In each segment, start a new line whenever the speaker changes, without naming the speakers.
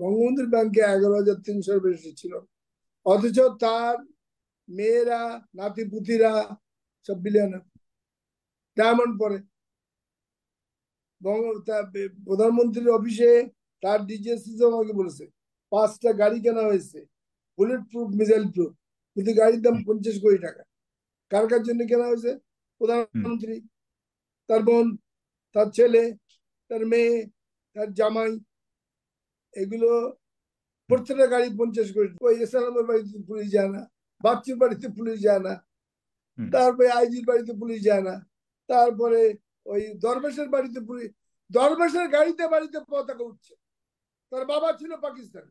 বঙ্গবন্ধুর ব্যাংকে এগারো হাজার তিনশোর বেশি ছিল অথচ তার মেয়েরা পুতিরা সব বিলিয়ান ডায়মন্ড পরে প্রধানমন্ত্রীর অফিসে তার ডিজিএসি আমাকে বলেছে পাঁচটা গাড়ি কেনা হয়েছে বুলেট প্রুফ মিসাইল প্রুফ কিন্তু গাড়ির দাম পঞ্চাশ কোটি টাকা কার কার জন্য কেনা হয়েছে প্রধানমন্ত্রী তার বোন তার ছেলে তার মেয়ে তার জামাই এগুলো প্রত্যেকটা গাড়ি পঞ্চাশ করে ওই এসালামের বাড়িতে পুলিশ যায় না বাচ্চুর বাড়িতে পুলিশ যায় না তারপরে আইজির বাড়িতে পুলিশ যায় না তারপরে ওই দরবেশের বাড়িতে পুলিশ দরবেশের গাড়িতে বাড়িতে পতাকা উঠছে তার বাবা ছিল পাকিস্তান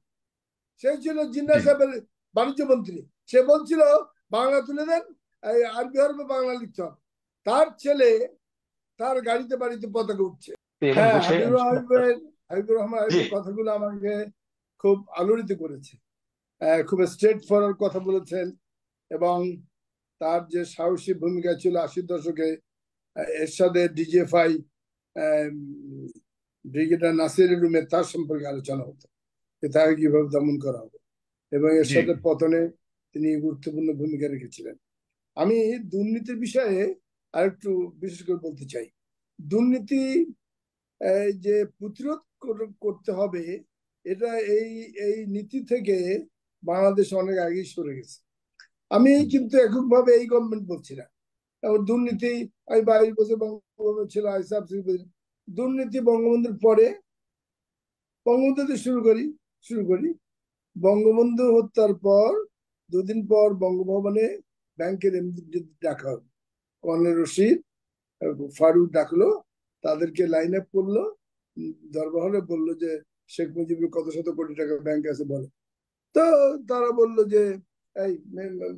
সে ছিল জিন্না সাহেবের বাণিজ্য মন্ত্রী সে বলছিল বাংলা তুলে দেন আরবি হরবে বাংলা লিখতে হবে তার ছেলে তার গাড়িতে বাড়িতে পতাকা উঠছে হ্যাঁ হাবিবুর রহমান কথাগুলো আমাকে খুব আলোড়িত করেছে খুব স্ট্রেট ফরওয়ার্ড কথা বলেছেন এবং তার যে সাহসী ভূমিকা ছিল আশির দশকে এরশাদের ডিজিএফআই ব্রিগেডিয়ার নাসির রুমে তার সম্পর্কে আলোচনা হতো যে তাকে কিভাবে দমন করা হবে এবং এরশাদের পতনে তিনি গুরুত্বপূর্ণ ভূমিকা রেখেছিলেন আমি দুর্নীতির বিষয়ে আরেকটু বিশেষ করে বলতে চাই দুর্নীতি যে প্রতিরোধ করতে হবে এটা এই এই নীতি থেকে বাংলাদেশ অনেক আগেই সরে গেছে আমি কিন্তু এককভাবে এই গভর্নমেন্ট বলছি না দুর্নীতি আমি বাইশ বছর বঙ্গবন্ধু ছিল দুর্নীতি বঙ্গবন্ধুর পরে বঙ্গবন্ধুতে শুরু করি শুরু করি বঙ্গবন্ধু হত্যার পর দুদিন পর বঙ্গভবনে ব্যাংকের এমডি ডাকা হবে কর্নেল রশিদ ফারুক ডাকলো তাদেরকে লাইন আপ করলো দরবার হলে বললো যে শেখ মুজিবুর কত শত কোটি টাকা ব্যাংকে আছে বলে তো তারা বললো যে এই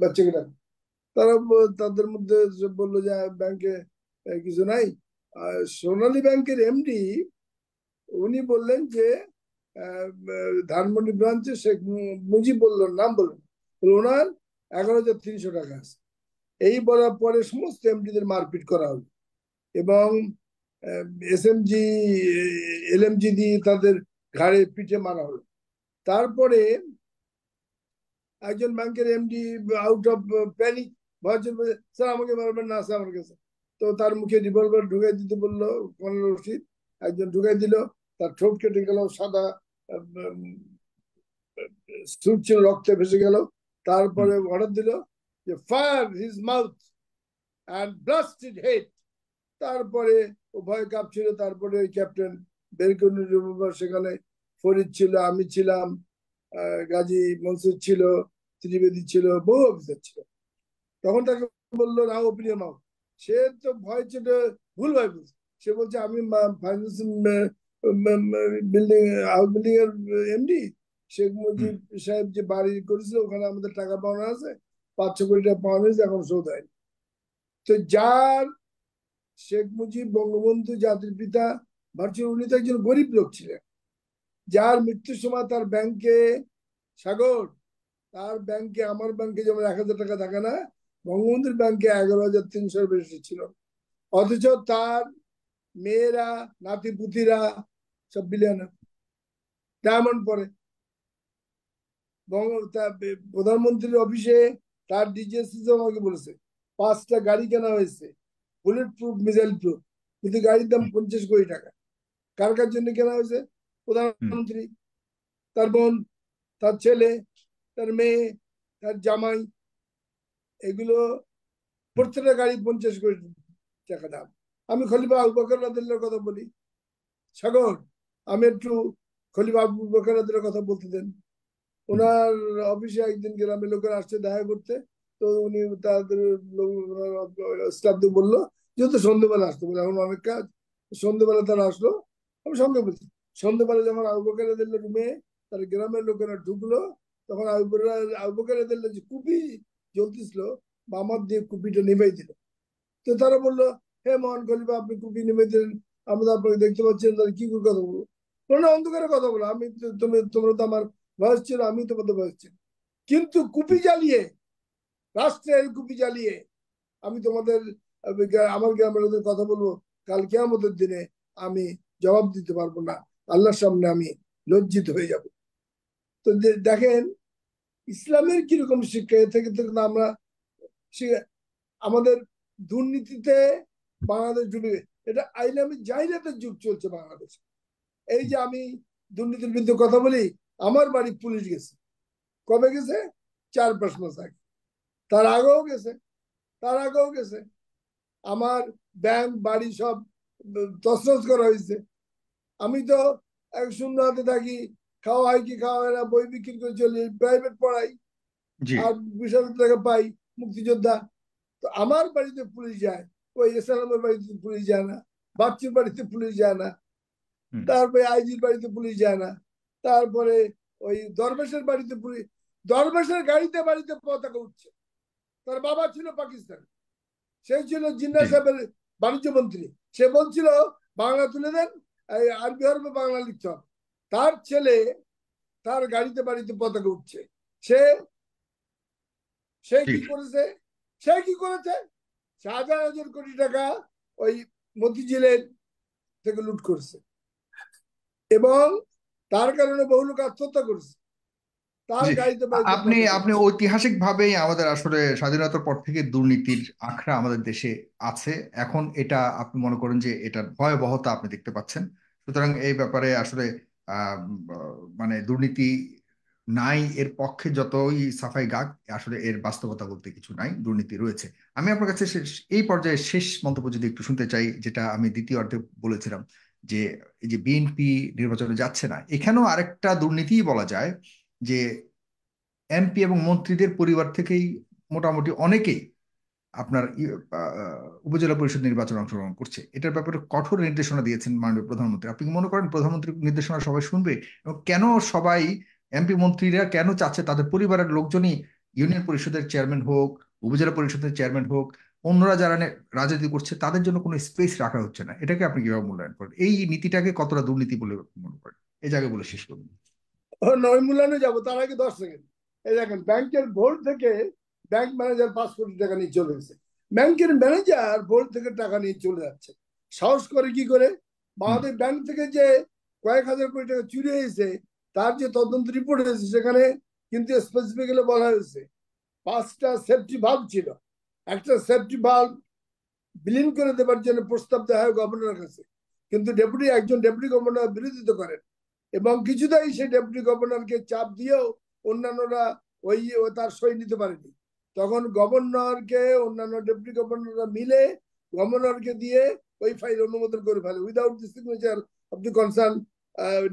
বাচ্চা কিনা তারা তাদের মধ্যে বললো যে ব্যাংকে কিছু নাই সোনালী ব্যাংকের এমডি উনি বললেন যে ধানমন্ডি ব্রাঞ্চে শেখ মুজিব বললো নাম বললেন ওনার এগারো হাজার তিনশো টাকা আছে এই বলার পরে সমস্ত এমডিদের মারপিট করা হলো এবং এস এম এলএমজি দিয়ে তাদের ঘাড়ে পিঠে মারা হলো তারপরে একজন ব্যাংকের MD out of panic sir আমাকে মারবেন না স্যার আমার কাছে তো তার মুখে রিভলভার ঢুকাই দিতে বললো কর্নেল রশিদ একজন ঢুকাই দিল তার ঠোঁট কেটে গেল সাদা স্যুট ছিল রক্তে ভেসে গেল তারপরে অর্ডার দিল যে fire his mouth and blasted head তারপরে ভয় কাঁপছিল তারপরে ওই ক্যাপ্টেন বেরকুনুর সেখানে ফরিদ ছিল আমি ছিলাম গাজী মনসুর ছিল ত্রিবেদী ছিল বহু অফিসার ছিল তখন তাকে বললো রাও প্রিয় নাও সে তো ভয় ছিল ভুল ভয় বুঝছে সে বলছে আমি ফাইন্যান্স বিল্ডিং হাউস বিল্ডিং এর এমডি শেখ মুজিব সাহেব যে বাড়ি করেছিল ওখানে আমাদের টাকা পাওনা আছে পাঁচশো কোটি টাকা পাওনা হয়েছে এখন শোধ হয়নি তো যার শেখ মুজিব বঙ্গবন্ধু জাতির পিতা ভার্চুয়াল উনি তো একজন গরিব লোক ছিলেন যার মৃত্যুর সময় তার ব্যাংকে সাগর তার ব্যাংকে আমার ব্যাংকে যেমন এক হাজার টাকা থাকে না বঙ্গবন্ধুর ব্যাংকে এগারো হাজার তিনশোর বেশি ছিল অথচ তার মেয়েরা নাতি পুতিরা সব বিলিয়নার ডায়মন্ড পরে প্রধানমন্ত্রীর অফিসে তার ডিজিএসসি আমাকে বলেছে পাঁচটা গাড়ি কেনা হয়েছে বুলেট প্রুফ মিসাইল প্রুফ কিন্তু গাড়ির দাম পঞ্চাশ কোটি টাকা কার কার জন্য কেনা হয়েছে প্রধানমন্ত্রী তার বোন তার ছেলে তার মেয়ে তার জামাই এগুলো প্রত্যেকটা গাড়ি পঞ্চাশ কোটি টাকা দাম আমি খলিফা আবু বকর কথা বলি সাগর আমি একটু খলিফা আবু বকর কথা বলতে দেন ওনার অফিসে একদিন গেলাম লোকের আসছে দেখা করতে তো উনি তাদের স্টাফদের বললো যেহেতু সন্ধ্যেবেলা আসতো বলে এখন অনেক কাজ সন্ধ্যেবেলা তারা আসলো আমি সঙ্গে বলছি সন্ধ্যেবেলা যখন আবুবকারেদের রুমে তার গ্রামের লোকেরা ঢুকলো তখন আবুবকারেদের যে কুপি জ্বলতেছিল মামার দিয়ে কুপিটা নেমে দিল তো তারা বললো হে মোহন খলিফা আপনি কুপি নেমে দিলেন তো আপনাকে দেখতে পাচ্ছি না তাহলে কি করে কথা বলবো কোনো অন্ধকারে কথা বলো আমি তুমি তোমরা তো আমার বয়স ছিল আমি তোমাদের বয়স ছিল কিন্তু কুপি জ্বালিয়ে রাষ্ট্রের গুপি জ্বালিয়ে আমি তোমাদের আমার গ্রামের কথা বলবো কাল কেয়ামতের দিনে আমি জবাব দিতে পারবো না আল্লাহর সামনে আমি লজ্জিত হয়ে যাব তো দেখেন ইসলামের কিরকম শিক্ষা থেকে থেকে আমরা আমাদের দুর্নীতিতে বাংলাদেশ জুড়ে এটা আমি জাহিলাতের যুগ চলছে বাংলাদেশে এই যে আমি দুর্নীতির বিরুদ্ধে কথা বলি আমার বাড়ি পুলিশ গেছে কবে গেছে চার পাঁচ মাস আগে তার আগেও গেছে তার আগেও গেছে আমার ব্যাংক বাড়ি সব তসরস করা হয়েছে আমি তো এক সুন্দর হাতে থাকি খাওয়া হয় কি খাওয়া হয় না বই বিক্রি করে চলি প্রাইভেট পড়াই আর বিশ পাই মুক্তিযোদ্ধা তো আমার বাড়িতে পুলিশ যায় ওই এসালামের বাড়িতে পুলিশ যায় না বাচ্চুর বাড়িতে পুলিশ যায় না তারপরে আইজির বাড়িতে পুলিশ যায় না তারপরে ওই দরবেশের বাড়িতে পুলিশ দরবেশের গাড়িতে বাড়িতে পতাকা উঠছে তার বাবা ছিল পাকিস্তানে সে ছিল জিন্না সাহেবের বাণিজ্য মন্ত্রী সে বলছিল বাংলা তুলে দেন আরবি হরবে বাংলা লিখতে হবে তার ছেলে তার গাড়িতে বাড়িতে পতাকা উঠছে সে সে কি করেছে সে কি করেছে হাজার হাজার কোটি টাকা ওই মতিঝিলের থেকে লুট করেছে এবং তার কারণে বহু লোক আত্মহত্যা করেছে আপনি আপনি
ঐতিহাসিক ভাবেই আমাদের আসলে স্বাধীনতার পর থেকে দুর্নীতির আখড়া আমাদের দেশে আছে এখন এটা আপনি মনে করেন যে এটার ভয়াবহতা আপনি দেখতে পাচ্ছেন সুতরাং এই ব্যাপারে আসলে মানে দুর্নীতি নাই এর পক্ষে যতই সাফাই গাক আসলে এর বাস্তবতা বলতে কিছু নাই দুর্নীতি রয়েছে আমি আপনার কাছে এই পর্যায়ে শেষ মন্তব্য যদি একটু শুনতে চাই যেটা আমি দ্বিতীয় অর্ধে বলেছিলাম যে এই যে বিএনপি নির্বাচনে যাচ্ছে না এখানেও আরেকটা দুর্নীতিই বলা যায় যে এমপি এবং মন্ত্রীদের পরিবার থেকেই মোটামুটি অনেকেই আপনার উপজেলা পরিষদ নির্বাচনে অংশগ্রহণ করছে এটার ব্যাপারে কঠোর নির্দেশনা দিয়েছেন মাননীয় প্রধানমন্ত্রী আপনি মনে করেন প্রধানমন্ত্রীর নির্দেশনা সবাই শুনবে এবং কেন সবাই এমপি মন্ত্রীরা কেন চাচ্ছে তাদের পরিবারের লোকজনই ইউনিয়ন পরিষদের চেয়ারম্যান হোক উপজেলা পরিষদের চেয়ারম্যান হোক অন্যরা যারা রাজনীতি করছে তাদের জন্য কোনো স্পেস রাখা হচ্ছে না এটাকে আপনি
কিভাবে মূল্যায়ন করেন
এই নীতিটাকে কতটা দুর্নীতি বলে মনে করেন এ জায়গায় বলে শেষ করুন
নয় যাবো তার আগে দশ সেকেন্ড এই দেখেন ব্যাংকের ভোল্ট থেকে ব্যাংক ম্যানেজার পাঁচ কোটি টাকা নিয়ে চলে গেছে ব্যাংকের ম্যানেজার ভোল্ট থেকে টাকা নিয়ে চলে যাচ্ছে সাহস করে কি করে বাংলাদেশ ব্যাংক থেকে যে কয়েক হাজার কোটি টাকা চুরি হয়েছে তার যে তদন্ত রিপোর্ট হয়েছে সেখানে কিন্তু স্পেসিফিক্যালি বলা হয়েছে পাঁচটা সেফটি ভাব ছিল একটা সেফটি ভাব বিলীন করে দেবার জন্য প্রস্তাব দেওয়া হয় গভর্নরের কাছে কিন্তু ডেপুটি একজন ডেপুটি গভর্নর বিরোধিত করেন এবং কিছুতেই সে ডেপুটি গভর্নরকে চাপ দিয়েও অন্যান্যরা ওই তার সই নিতে পারেনি তখন গভর্নরকে অন্যান্য ডেপুটি গভর্নররা মিলে গভর্নরকে দিয়ে ওই ফাইল অনুমোদন করে ফেলে without the signature of the concern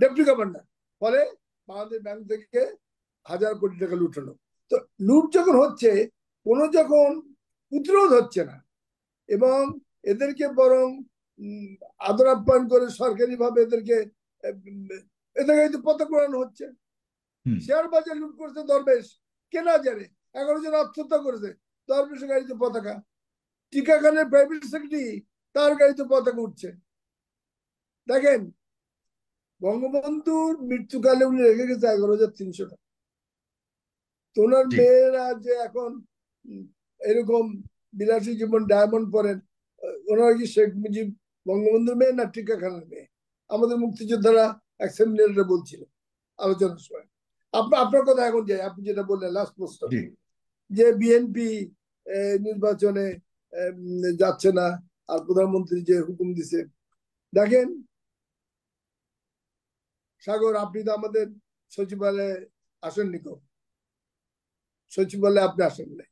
deputy governor ফলে বাংলাদেশ ব্যাংক থেকে হাজার কোটি টাকা লুটানো তো লুট যখন হচ্ছে কোনো যখন প্রতিরোধ হচ্ছে না এবং এদেরকে বরং আদর আপ্যায়ন করে সরকারিভাবে এদেরকে এদের কাছে পতাক উড়ানো হচ্ছে শেয়ার বাজার লুট করেছে দরবেশ কে না জানে এগারো জন আত্মহত্যা করেছে দরবেশের গাড়িতে পতাকা টিকাখানের প্রাইভেট সেক্রেটারি তার গাড়িতে পতাকা উঠছে দেখেন বঙ্গবন্ধুর মৃত্যুকালে উনি রেখে গেছে এগারো হাজার তিনশো টাকা তো ওনার মেয়েরা যে এখন এরকম বিলাসী জীবন ডায়মন্ড পরেন ওনারা কি শেখ মুজিব বঙ্গবন্ধুর মেয়ে না টিকাখানার মেয়ে আমাদের মুক্তিযোদ্ধারা এক সেমিনারে বলছিল আলোচনার সময় আপনার আপনার কথা এখন যাই আপনি যেটা বললেন লাস্ট প্রশ্ন যে বিএনপি নির্বাচনে যাচ্ছে না আর প্রধানমন্ত্রী যে হুকুম দিছে দেখেন সাগর আপনি তো আমাদের সচিবালয়ে আসেননি কো সচিবালয়ে আপনি আসেন নাই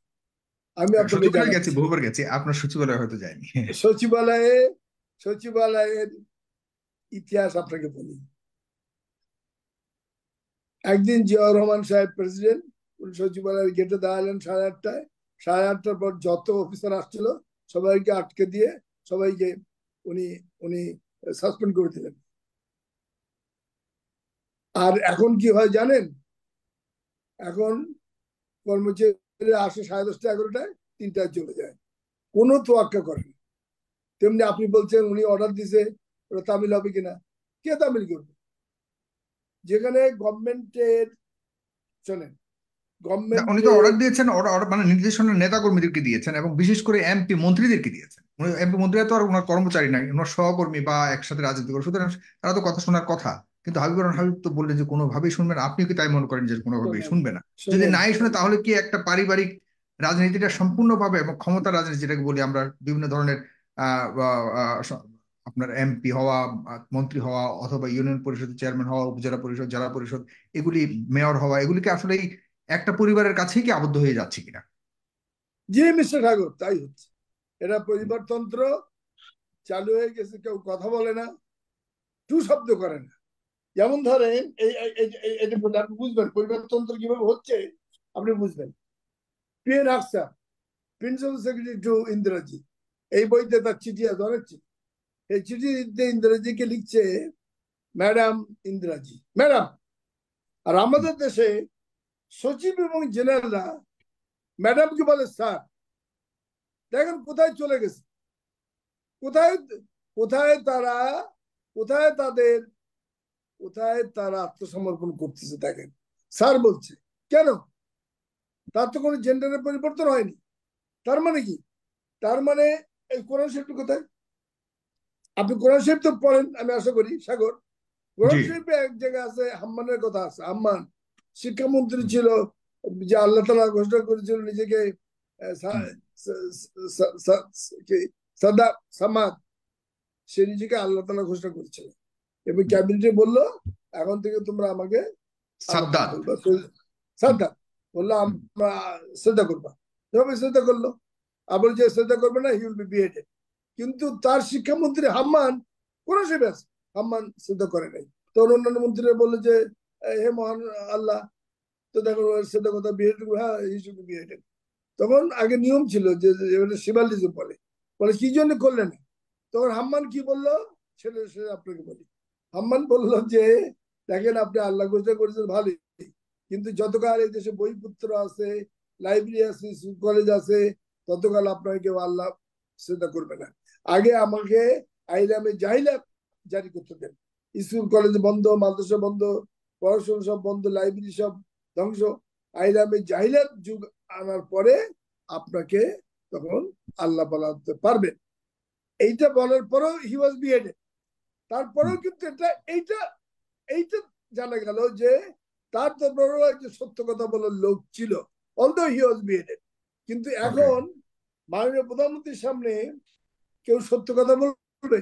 আমি আপনার গেছি
গেছি আপনার সচিবালয়ে হয়তো যাইনি
সচিবালয়ে সচিবালয়ের ইতিহাস আপনাকে বলি একদিন জিয়াউর রহমান সাহেব প্রেসিডেন্ট উনি সচিবালয়ের গেটে দাঁড়ালেন সাড়ে আটটায় সাড়ে আটটার পর যত অফিসার আসছিল সবাইকে আটকে দিয়ে সবাইকে উনি উনি সাসপেন্ড করে দিলেন আর এখন কি হয় জানেন এখন কর্মচারী আসে সাড়ে দশটা এগারোটায় তিনটায় চলে যায় কোনো তোয়াক্কা করেন তেমনি আপনি বলছেন উনি অর্ডার দিছে ওটা তামিল হবে কিনা কে তামিল করবে যেখানে গভর্নমেন্টের শোনেন গভর্নমেন্ট উনি তো অর্ডার
দিয়েছেন মানে নির্দেশনা নেতাকর্মীদেরকে দিয়েছেন এবং বিশেষ করে এমপি মন্ত্রীদেরকে দিয়েছেন এমপি মন্ত্রী তো আর ওনার কর্মচারী নাই ওনার সহকর্মী বা একসাথে রাজনীতি করে সুতরাং তারা তো কথা শোনার কথা কিন্তু হাবিবুর রহমান হাবিব তো বললেন যে কোনোভাবেই শুনবেন না আপনি কি তাই মনে করেন যে কোনোভাবেই শুনবে না যদি নাই শুনে তাহলে কি একটা পারিবারিক রাজনীতিটা সম্পূর্ণভাবে এবং ক্ষমতা রাজনীতি যেটাকে বলি আমরা বিভিন্ন ধরনের আপনার এমপি হওয়া মন্ত্রী হওয়া অথবা ইউনিয়ন পরিষদ চেয়ারম্যান হওয়া উপজেলা পরিষদ জেলা পরিষদ এগুলি মেয়র হওয়া এগুলিকে আসলে একটা পরিবারের কাছেই কি আবদ্ধ হয়ে যাচ্ছে কিনা
জি মিস্টার ঠাকুর তাই হচ্ছে এটা পরিবারতন্ত্র চালু হয়ে গেছে কেউ কথা বলে না টু শব্দ করে না যেমন ধরেন এই বুঝবেন পরিবারতন্ত্র কিভাবে হচ্ছে আপনি বুঝবেন PN Haksar principal secretary to Indira ji এই বইতে তার চিঠি আছে অনেক চিঠি এই চিঠিতে ইন্দ্রাজিকে লিখছে ম্যাডাম ইন্দ্রাজি ম্যাডাম আর আমাদের দেশে সচিব এবং জেনারেলরা ম্যাডামকে বলে স্যার দেখেন কোথায় চলে গেছে কোথায় কোথায় তারা কোথায় তাদের কোথায় তারা আত্মসমর্পণ করতেছে দেখেন স্যার বলছে কেন তার তো কোনো জেন্ডারের পরিবর্তন হয়নি তার মানে কি তার মানে এই কোরআন শরীফ কোথায় আপনি কোরআন শরীফ তো পড়েন আমি আশা করি সাগর কোরআন শরীফে এক জায়গায় আছে হাম্মানের কথা আছে হাম্মান শিক্ষামন্ত্রী ছিল যে আল্লাহ তালা ঘোষণা করেছিল নিজেকে সাদা সামাদ সে নিজেকে আল্লাহ তালা ঘোষণা করেছিল এবং ক্যাবিনেটে বললো এখন থেকে তোমরা আমাকে সাদ্দাত বললো আমরা শ্রদ্ধা করবা সেভাবে শ্রদ্ধা করলো আবার যে শ্রদ্ধা করবে না হি উইল বি বিহেডেড কিন্তু তার শিক্ষামন্ত্রী হাম্মান কোন হাম্মান সিদ্ধ করে নাই তখন অন্যান্য মন্ত্রীরা বললো যে হে মহান আল্লাহ তো দেখো সিদ্ধ কথা বিয়ে হ্যাঁ হিসুকে বিয়ে তখন আগে নিয়ম ছিল যে শিবালিজম বলে বলে কি জন্য করলেন তখন হাম্মান কি বললো ছেলে আপনাকে বলি হাম্মান বলল যে দেখেন আপনি আল্লাহ গোসা করেছেন ভালোই কিন্তু যতকাল এই দেশে বই পুত্র আছে লাইব্রেরি আছে স্কুল কলেজ আছে ততকাল আপনাকে কেউ আল্লাহ সেটা করবে না আগে আমাকে আইলামে জাহিলা জারি করতে দেন স্কুল কলেজ বন্ধ মাদ্রাসা বন্ধ পড়াশোনা সব বন্ধ লাইব্রেরি সব ধ্বংস আইলামে জাহিলাত যুগ আনার পরে আপনাকে তখন আল্লাহ বলাতে পারবেন এইটা বলার পরেও হি ওয়াজ বিহেডেড তারপরেও কিন্তু এটা এইটা এইটা জানা গেল যে তার তো বড় একজন সত্য কথা বলার লোক ছিল অলদো হি ওয়াজ বিহেডেড কিন্তু এখন মাননীয় প্রধানমন্ত্রীর সামনে কেউ সত্য কথা বলবে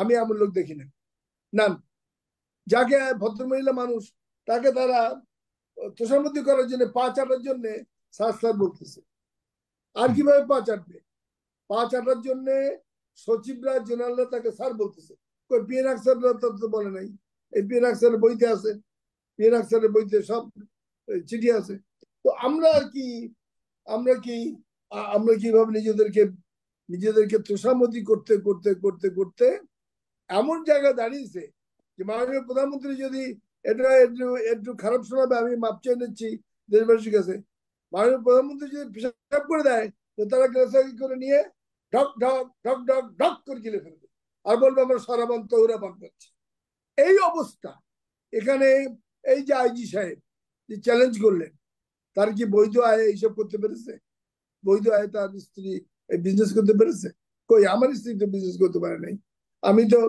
আমি এমন লোক দেখি না নান যাকে ভদ্রমহিলা মানুষ তাকে তারা তোষামতি করার জন্য পা চাটার জন্য সাস্তার বলতেছে আর কিভাবে পা চাটবে পা চাটার জন্য সচিবরা জেনারেলরা তাকে স্যার বলতেছে কই পিএন আক্সাররা তো বলে নাই এই পিএন আকসারের বইতে আছে পিএন আকসারের বইতে সব চিঠি আছে তো আমরা কি আমরা কি আমরা কিভাবে নিজেদেরকে নিজেদেরকে তোষামতি করতে করতে করতে করতে এমন জায়গা দাঁড়িয়েছে যে মাননীয় প্রধানমন্ত্রী যদি এটা একটু একটু খারাপ শোনাবে আমি মাপ চেয়ে নিচ্ছি দেশবাসীর কাছে মাননীয় প্রধানমন্ত্রী যদি পেশাব করে দেয় তো তারা গ্রেফতারি করে নিয়ে ঢক ঢক ঢক ঢক ঢক করে গিলে ফেলবে আর বলবো আমরা সারাবান তৌরা পান করছি এই অবস্থা এখানে এই যে আইজি সাহেব যে চ্যালেঞ্জ করলেন তার কি বৈধ আয় এইসব করতে পেরেছে বৈধ আয় তার স্ত্রী বিজনেস করতে পেরেছে কই আমার স্ত্রী তো বিজনেস করতে পারে নাই আমি তো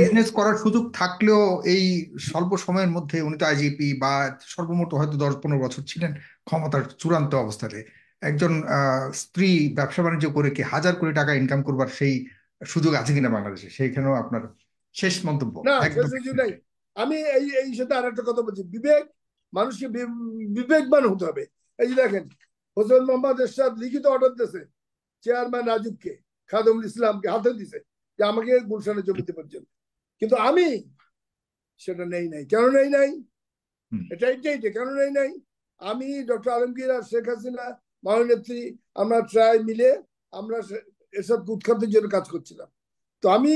বিজনেস করার সুযোগ থাকলেও এই স্বল্প সময়ের
মধ্যে উনি তো আইজিপি বা সর্বমোট হয়তো দশ পনেরো বছর ছিলেন ক্ষমতার চূড়ান্ত অবস্থাতে একজন স্ত্রী ব্যবসা বাণিজ্য করে কি হাজার কোটি টাকা ইনকাম করবার সেই সুযোগ আছে কিনা বাংলাদেশে সেইখানেও আপনার শেষ মন্তব্য
আমি এই এই সাথে আর একটা কথা বলছি বিবেক মানুষকে বিবেকবান হতে হবে এই যে দেখেন হোসেন মোহাম্মদ এরশাদ লিখিত অর্ডার দিয়েছে চেয়ারম্যান রাজুবকে খাদমুল ইসলামকে হাতে দিছে যে আমাকে গুলশানের জমিতে পর্যন্ত কিন্তু আমি সেটা নেই নাই কেন নেই নাই এটা এটাই কেন নেই নাই আমি ডক্টর আলমগীর আর শেখ হাসিনা মাননেত্রী আমরা ট্রাই মিলে আমরা এসব উৎখাতের জন্য কাজ করছিলাম তো আমি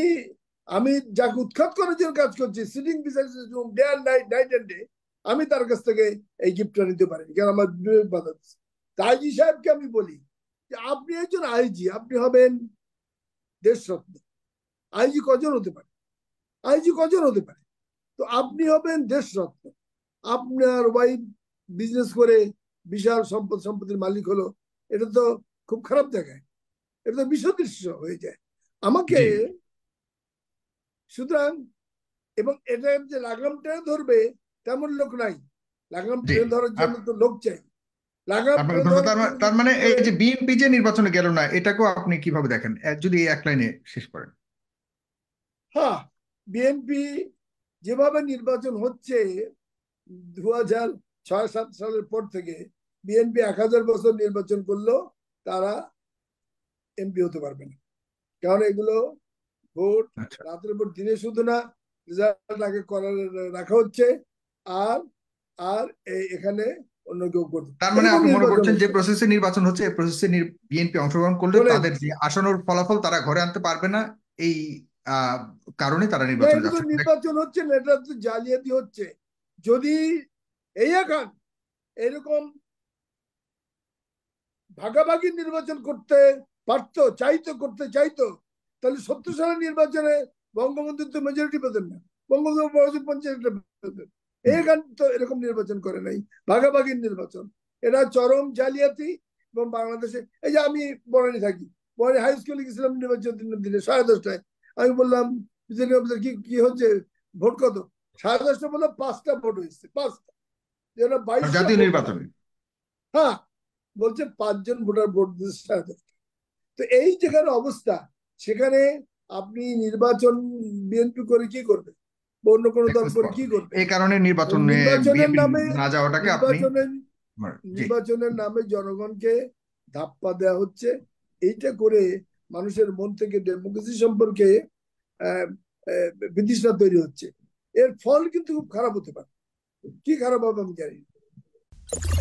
আমি যাকে উৎখাত করার জন্য কাজ করছি sitting day night night and day আমি তার কাছ থেকে এই গিফটটা নিতে পারিনি কারণ আমার বিবেক বাধা দিচ্ছে আইজি সাহেবকে আমি বলি যে আপনি একজন আইজি আপনি হবেন দেশরত্ন আইজি কজন হতে পারে আইজি কজন হতে পারে তো আপনি হবেন দেশরত্ন আপনার ওয়াইফ বিজনেস করে বিশাল সম্পদ সম্পত্তির মালিক হলো এটা তো খুব খারাপ দেখায় এটা তো বিষদৃশ্য হয়ে যায় আমাকে সুতরাং এবং এটা যে লাগাম টেনে ধরবে তেমন লোক নাই লাগাম টেনে ধরার জন্য তো লোক চাই মানে,
তার মানে এই যে বিএনপি যে নির্বাচনে গেল না এটাকেও আপনি কিভাবে দেখেন যদি এক লাইনে শেষ করেন
হ্যাঁ বিএনপি যেভাবে নির্বাচন হচ্ছে দু হাজার ছয় সাত সালের পর থেকে বিএনপি এক হাজার বছর নির্বাচন করলো তারা এমপি হতে পারবে না কারণ এগুলো ভোট আচ্ছা। রাতের ভোট দিনে শুধু না রেজাল্ট আগে করার রাখা হচ্ছে আর আর এখানে অন্য কেউ তার মানে আপনি মনে করছেন
যে প্রসেসে নির্বাচন হচ্ছে এই প্রসেসে বিএনপি অংশগ্রহণ করলে মানে তাদের যে ফলাফল তারা ঘরে আনতে পারবে না এই কারণে তারা নির্বাচন মানে যাচ্ছে
নির্বাচন হচ্ছে এটা তো জালিয়াতি হচ্ছে যদি এই এরকম ভাগাভাগি নির্বাচন করতে পারতো চাইতো করতে চাইতো তাহলে সত্তর সালের নির্বাচনে বঙ্গবন্ধু তো মেজরিটি পেতেন না বঙ্গবন্ধু পঞ্চায়েত এই তো এরকম নির্বাচন করে নাই ভাগাভাগির নির্বাচন এটা চরম জালিয়াতি এবং বাংলাদেশে এই যে আমি বনানি থাকি বনানি হাই স্কুলে গেছিলাম নির্বাচন দিনে সাড়ে দশটায় আমি বললাম কি কি হচ্ছে ভোট কত সাড়ে দশটা বললাম পাঁচটা ভোট হয়েছে পাঁচটা যেটা বাইশ জাতীয় নির্বাচনে হ্যাঁ বলছে পাঁচজন ভোটার ভোট দিচ্ছে সাড়ে দশটা তো এই যেখানে অবস্থা সেখানে আপনি নির্বাচন বিএনপি করে কি করবেন বা অন্য কোনো দপ্তর কি করবে এই কারণে নির্বাচনে নির্বাচনের নামে না যাওয়াটাকে আপনি নির্বাচনের নামে জনগণকে ধাপ্পা দেওয়া হচ্ছে এইটা করে মানুষের মন থেকে ডেমোক্রেসি সম্পর্কে বিতৃষ্ণা তৈরি হচ্ছে এর ফল কিন্তু খুব খারাপ হতে পারে কি খারাপ হবে আমি জানি